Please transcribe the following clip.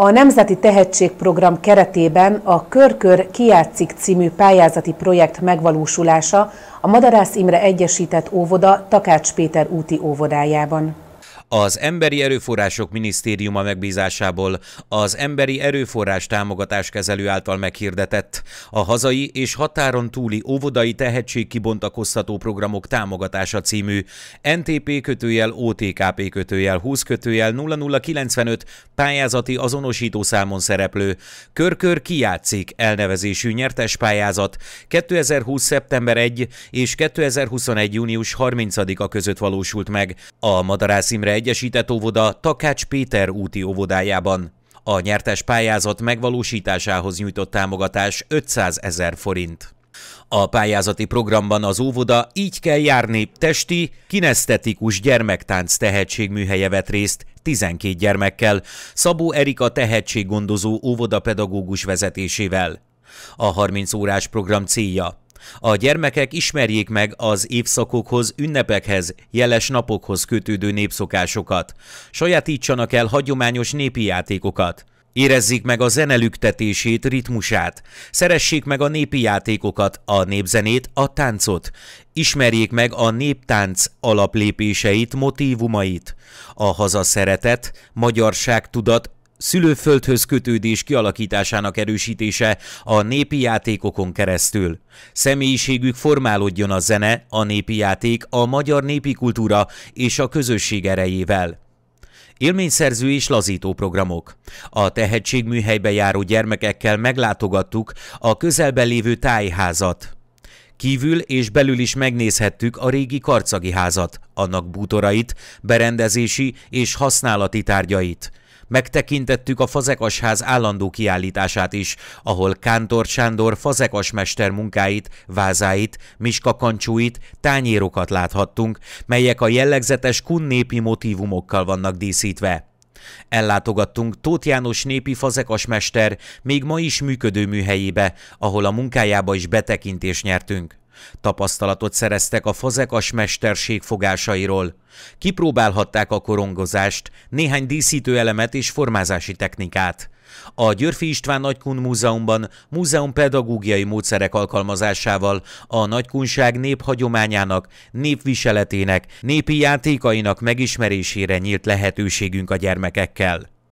A Nemzeti Tehetségprogram keretében a Körkör Kiátszik című pályázati projekt megvalósulása a Madarász Imre Egyesített Óvoda Takács Péter úti óvodájában. Az Emberi Erőforrások Minisztériuma megbízásából az Emberi Erőforrás Támogatás Kezelő által meghirdetett a hazai és határon túli óvodai tehetségkibontakoztató programok támogatása című NTP kötőjel OTKP kötőjel 20 kötőjel 0095 pályázati azonosító számon szereplő Körkör kiátszik elnevezésű nyertes pályázat 2020. szeptember 1 és 2021. június 30-a között valósult meg. A Madarász Imre Egyesített Óvoda Takács Péter úti óvodájában. A nyertes pályázat megvalósításához nyújtott támogatás 500 ezer forint. A pályázati programban az óvoda így kell járni testi, kinesztetikus gyermektánc tehetségműhelye vett részt 12 gyermekkel, Szabó Erika tehetséggondozó óvodapedagógus vezetésével. A 30 órás program célja a gyermekek ismerjék meg az évszakokhoz, ünnepekhez, jeles napokhoz kötődő népszokásokat. Sajátítsanak el hagyományos népi játékokat. Érezzék meg a zenelüktetését, ritmusát. Szeressék meg a népi játékokat, a népzenét, a táncot. Ismerjék meg a néptánc alaplépéseit, motívumait. A hazaszeretet, magyarság tudat szülőföldhöz kötődés kialakításának erősítése a népi játékokon keresztül. Személyiségük formálódjon a zene, a népi játék, a magyar népi kultúra és a közösség erejével élményszerző és lazító programok. A tehetségműhelybe járó gyermekekkel meglátogattuk a közelben lévő tájházat. Kívül és belül is megnézhettük a régi karcagi házat, annak bútorait, berendezési és használati tárgyait. Megtekintettük a Fazekasház állandó kiállítását is, ahol Kántor Sándor fazekasmester munkáit, vázáit, miskakancsúit, tányérokat láthattunk, melyek a jellegzetes népi motívumokkal vannak díszítve. Ellátogattunk Tóth János népi fazekasmester még ma is működő műhelyébe, ahol a munkájába is betekintést nyertünk. Tapasztalatot szereztek a fazekas mesterség fogásairól. Kipróbálhatták a korongozást, néhány díszítő elemet és formázási technikát. A Györfi István Nagykun Múzeumban múzeum pedagógiai módszerek alkalmazásával a nagykunság néphagyományának, népviseletének, népi játékainak megismerésére nyílt lehetőségünk a gyermekekkel.